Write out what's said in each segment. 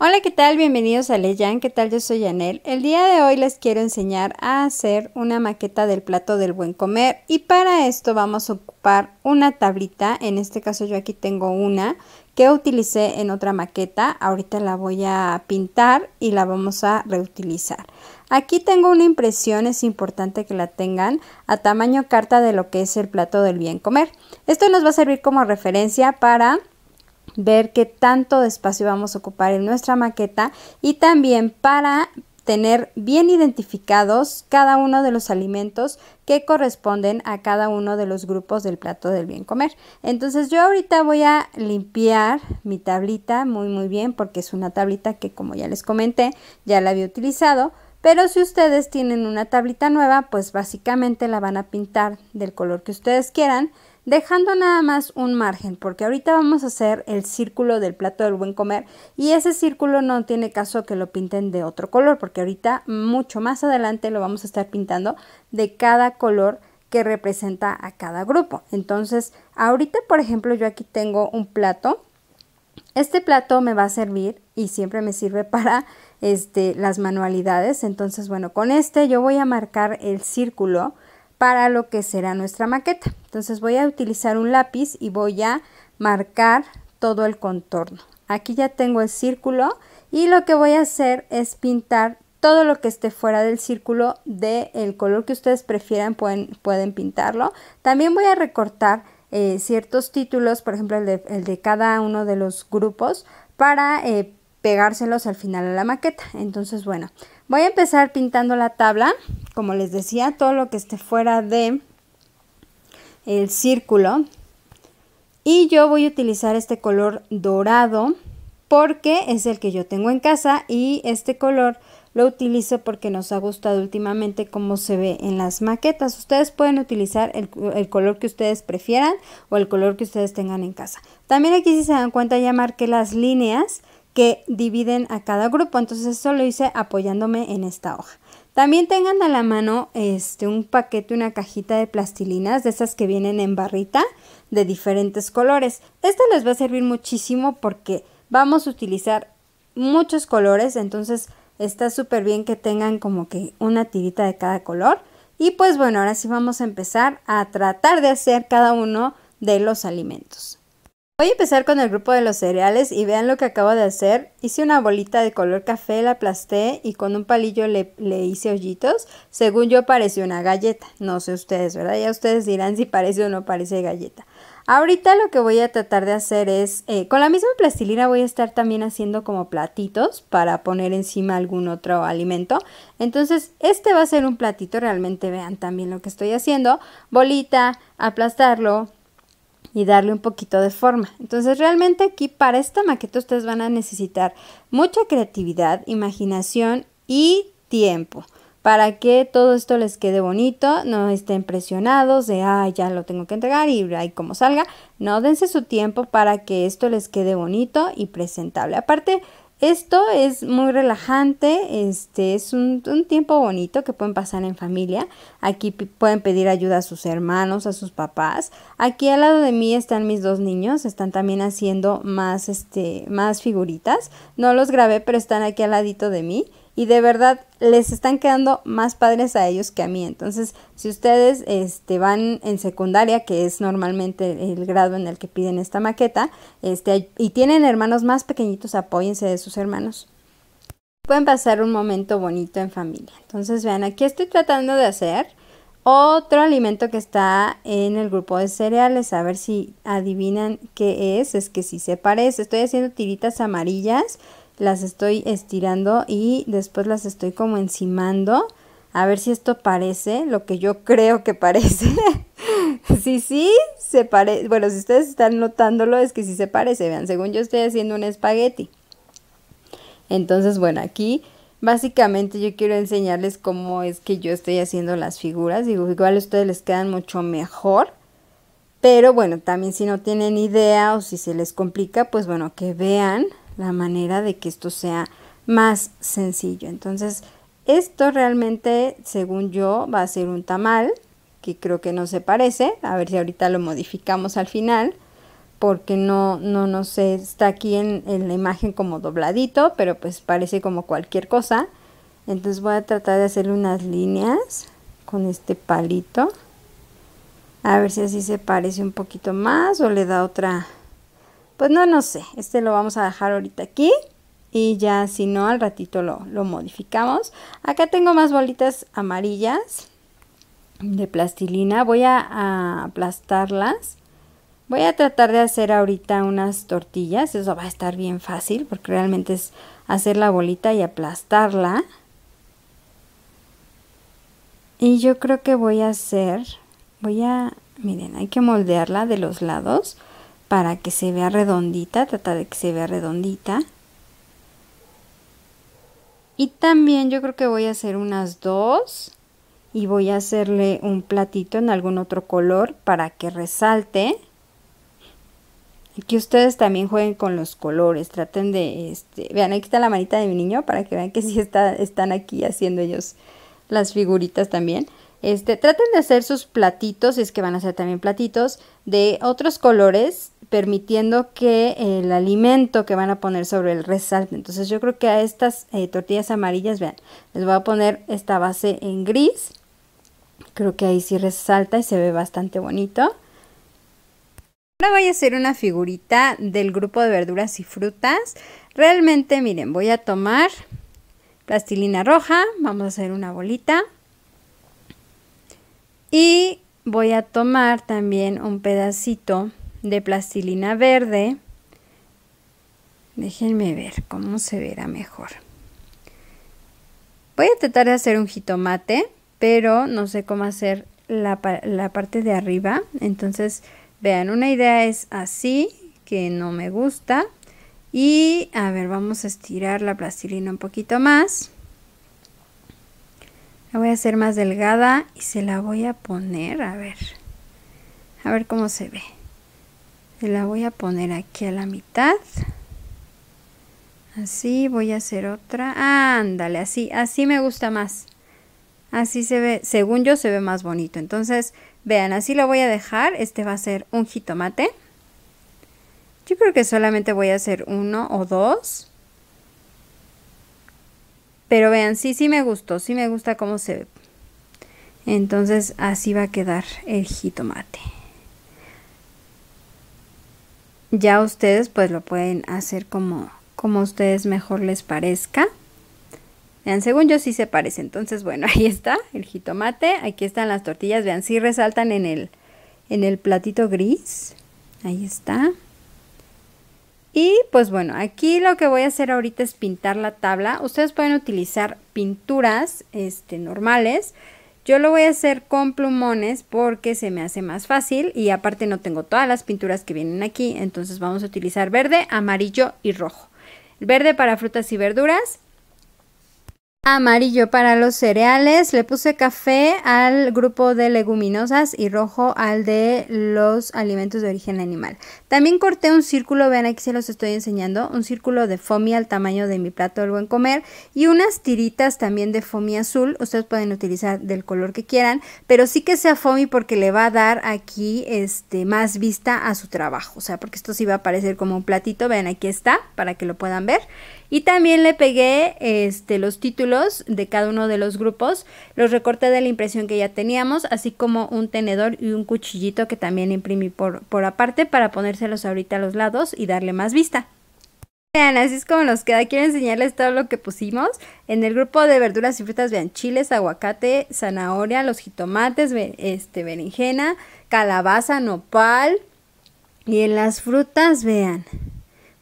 Hola, ¿qué tal? Bienvenidos a Leyan, ¿qué tal? Yo soy Anel. El día de hoy les quiero enseñar a hacer una maqueta del plato del buen comer y para esto vamos a ocupar una tablita, en este caso yo aquí tengo una que utilicé en otra maqueta, ahorita la voy a pintar y la vamos a reutilizar. Aquí tengo una impresión, es importante que la tengan a tamaño carta de lo que es el plato del bien comer. Esto nos va a servir como referencia para ver qué tanto espacio vamos a ocupar en nuestra maqueta y también para tener bien identificados cada uno de los alimentos que corresponden a cada uno de los grupos del plato del bien comer. Entonces yo ahorita voy a limpiar mi tablita muy muy bien porque es una tablita que como ya les comenté ya la había utilizado. Pero si ustedes tienen una tablita nueva, pues básicamente la van a pintar del color que ustedes quieran dejando nada más un margen, porque ahorita vamos a hacer el círculo del plato del buen comer y ese círculo no tiene caso que lo pinten de otro color, porque ahorita mucho más adelante lo vamos a estar pintando de cada color que representa a cada grupo. Entonces, ahorita, por ejemplo, yo aquí tengo un plato. Este plato me va a servir y siempre me sirve para este, las manualidades. Entonces, bueno, con este yo voy a marcar el círculo para lo que será nuestra maqueta. Entonces voy a utilizar un lápiz y voy a marcar todo el contorno. Aquí ya tengo el círculo y lo que voy a hacer es pintar todo lo que esté fuera del círculo del el color que ustedes prefieran pueden, pueden pintarlo. También voy a recortar eh, ciertos títulos, por ejemplo el de, cada uno de los grupos para eh, pegárselos al final a la maqueta. Entonces bueno, Voy a empezar pintando la tabla, como les decía, todo lo que esté fuera de el círculo. Y yo voy a utilizar este color dorado porque es el que yo tengo en casa y este color lo utilizo porque nos ha gustado últimamente cómo se ve en las maquetas. Ustedes pueden utilizar el, el, color que ustedes prefieran o el color que ustedes tengan en casa. También aquí si se dan cuenta ya marqué las líneas que dividen a cada grupo. Entonces eso lo hice apoyándome en esta hoja. También tengan a la mano este, un paquete, una cajita de plastilinas, de esas que vienen en barrita, de diferentes colores. Esta les va a servir muchísimo porque vamos a utilizar muchos colores, entonces está súper bien que tengan como que una tirita de cada color. Y pues bueno, ahora sí vamos a empezar a tratar de hacer cada uno de los alimentos. Voy a empezar con el grupo de los cereales y vean lo que acabo de hacer. Hice una bolita de color café, la aplasté y con un palillo le, hice hoyitos. Según yo pareció una galleta, no sé ustedes, ¿verdad? Ya ustedes dirán si parece o no parece galleta. Ahorita lo que voy a tratar de hacer es, eh, con la misma plastilina voy a estar también haciendo como platitos para poner encima algún otro alimento. Entonces este va a ser un platito, realmente vean también lo que estoy haciendo. Bolita, aplastarlo, y darle un poquito de forma. Entonces realmente aquí para esta maqueta ustedes van a necesitar mucha creatividad, imaginación y tiempo para que todo esto les quede bonito, no estén presionados de, ya lo tengo que entregar y ahí como salga. No, dense su tiempo para que esto les quede bonito y presentable. Aparte, esto es muy relajante, este es un, tiempo bonito que pueden pasar en familia. Aquí pueden pedir ayuda a sus hermanos, a sus papás. Aquí al lado de mí están mis dos niños, están también haciendo más, este, más figuritas. No los grabé, pero están aquí al ladito de mí y de verdad les están quedando más padres a ellos que a mí. Entonces, si ustedes este, van en secundaria, que es normalmente el grado en el que piden esta maqueta, este, y tienen hermanos más pequeñitos, apóyense de sus hermanos. Pueden pasar un momento bonito en familia. Entonces, vean, aquí estoy tratando de hacer otro alimento que está en el grupo de cereales. A ver si adivinan qué es. Es que si se parece. Estoy haciendo tiritas amarillas las estoy estirando y después las estoy como encimando. A ver si esto parece lo que yo creo que parece. si sí, sí, se parece. Bueno, si ustedes están notándolo, es que sí se parece. Vean, según yo estoy haciendo un espagueti. Entonces, bueno, aquí básicamente yo quiero enseñarles cómo es que yo estoy haciendo las figuras. Digo, igual ustedes les quedan mucho mejor. Pero bueno, también si no tienen idea o si se les complica, pues bueno, que vean la manera de que esto sea más sencillo. Entonces, esto realmente, según yo, va a ser un tamal, que creo que no se parece. A ver si ahorita lo modificamos al final, porque no, no, no sé, está aquí en, la imagen como dobladito, pero pues parece como cualquier cosa. Entonces voy a tratar de hacer unas líneas con este palito. A ver si así se parece un poquito más o le da otra pues no, no sé. Este lo vamos a dejar ahorita aquí. Y ya si no, al ratito lo, modificamos. Acá tengo más bolitas amarillas de plastilina. Voy a, a aplastarlas. Voy a tratar de hacer ahorita unas tortillas. Eso va a estar bien fácil porque realmente es hacer la bolita y aplastarla. Y yo creo que voy a hacer, voy a, miren, hay que moldearla de los lados para que se vea redondita, trata de que se vea redondita. Y también yo creo que voy a hacer unas dos y voy a hacerle un platito en algún otro color para que resalte. Aquí ustedes también jueguen con los colores, traten de, este, vean aquí está la manita de mi niño para que vean que sí están aquí haciendo ellos las figuritas también. Este, traten de hacer sus platitos, es que van a ser también platitos, de otros colores permitiendo que el alimento que van a poner sobre el resalte. Entonces yo creo que a estas eh, tortillas amarillas, vean, les voy a poner esta base en gris. Creo que ahí sí resalta y se ve bastante bonito. Ahora voy a hacer una figurita del grupo de verduras y frutas. Realmente, miren, voy a tomar plastilina roja, vamos a hacer una bolita. Y voy a tomar también un pedacito de plastilina verde. Déjenme ver cómo se verá mejor. Voy a tratar de hacer un jitomate, pero no sé cómo hacer la, la parte de arriba. Entonces, vean, una idea es así, que no me gusta. Y a ver, vamos a estirar la plastilina un poquito más. La voy a hacer más delgada y se la voy a poner, a ver. A ver cómo se ve la voy a poner aquí a la mitad así voy a hacer otra ándale así así me gusta más así se ve según yo se ve más bonito entonces vean así lo voy a dejar este va a ser un jitomate yo creo que solamente voy a hacer uno o dos pero vean sí sí me gustó sí me gusta cómo se ve entonces así va a quedar el jitomate ya ustedes pues lo pueden hacer como, como ustedes mejor les parezca. Vean, según yo sí se parece. Entonces, bueno, ahí está el jitomate. Aquí están las tortillas. Vean, sí resaltan en el, en el platito gris. Ahí está. Y pues bueno, aquí lo que voy a hacer ahorita es pintar la tabla. Ustedes pueden utilizar pinturas este, normales. Yo lo voy a hacer con plumones porque se me hace más fácil y aparte no tengo todas las pinturas que vienen aquí, entonces vamos a utilizar verde, amarillo y rojo. Verde para frutas y verduras, amarillo para los cereales, le puse café al grupo de leguminosas y rojo al de los alimentos de origen animal. También corté un círculo, vean aquí se los estoy enseñando, un círculo de foamy al tamaño de mi plato del buen comer y unas tiritas también de foamy azul, ustedes pueden utilizar del color que quieran, pero sí que sea foamy porque le va a dar aquí este, más vista a su trabajo, o sea, porque esto sí va a aparecer como un platito, vean aquí está, para que lo puedan ver. Y también le pegué este, los títulos de cada uno de los grupos, los recorté de la impresión que ya teníamos, así como un tenedor y un cuchillito que también imprimí por, aparte para ponérselos ahorita a los lados y darle más vista. Vean, así es como nos queda. Quiero enseñarles todo lo que pusimos. En el grupo de verduras y frutas, vean, chiles, aguacate, zanahoria, los jitomates, este, berenjena, calabaza, nopal. Y en las frutas, vean,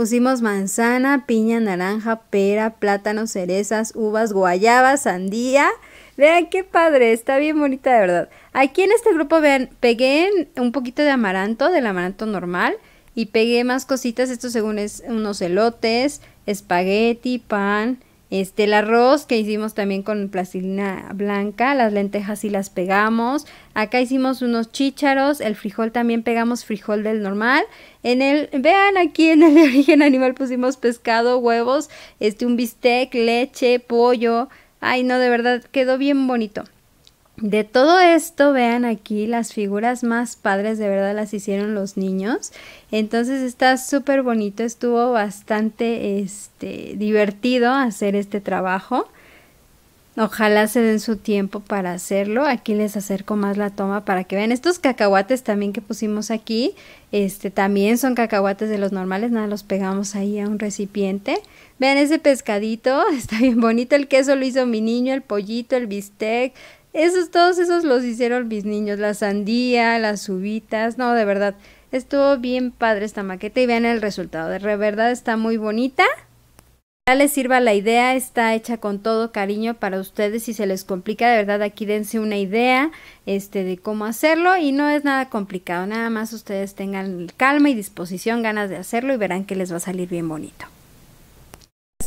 Pusimos manzana, piña, naranja, pera, plátano, cerezas, uvas, guayaba, sandía. Vean qué padre, está bien bonita de verdad. Aquí en este grupo, vean, pegué un poquito de amaranto, del amaranto normal. Y pegué más cositas, esto según es unos elotes, espagueti, pan, este, el arroz que hicimos también con plastilina blanca, las lentejas y las pegamos. Acá hicimos unos chícharos, el frijol también pegamos frijol del normal. En el, vean aquí en el de origen animal pusimos pescado, huevos, este, un bistec, leche, pollo. Ay, no, de verdad quedó bien bonito. De todo esto, vean aquí, las figuras más padres de verdad las hicieron los niños. Entonces está súper bonito, estuvo bastante este, divertido hacer este trabajo. Ojalá se den su tiempo para hacerlo. Aquí les acerco más la toma para que vean. Estos cacahuates también que pusimos aquí, este también son cacahuates de los normales, nada, los pegamos ahí a un recipiente. Vean ese pescadito, está bien bonito. El queso lo hizo mi niño, el pollito, el bistec, esos, todos esos los hicieron mis niños, la sandía, las uvitas, no, de verdad, estuvo bien padre esta maqueta y vean el resultado, de verdad está muy bonita. Ya les sirva la idea, está hecha con todo cariño para ustedes si se les complica, de verdad aquí dense una idea este, de cómo hacerlo y no es nada complicado, nada más ustedes tengan calma y disposición, ganas de hacerlo y verán que les va a salir bien bonito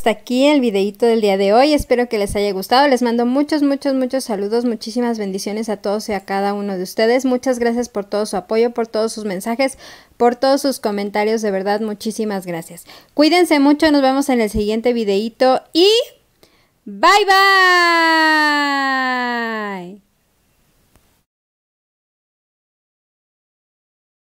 hasta aquí el videito del día de hoy. Espero que les haya gustado. Les mando muchos, muchos, muchos saludos. Muchísimas bendiciones a todos y a cada uno de ustedes. Muchas gracias por todo su apoyo, por todos sus mensajes, por todos sus comentarios. De verdad, muchísimas gracias. Cuídense mucho. Nos vemos en el siguiente videito y... Bye bye.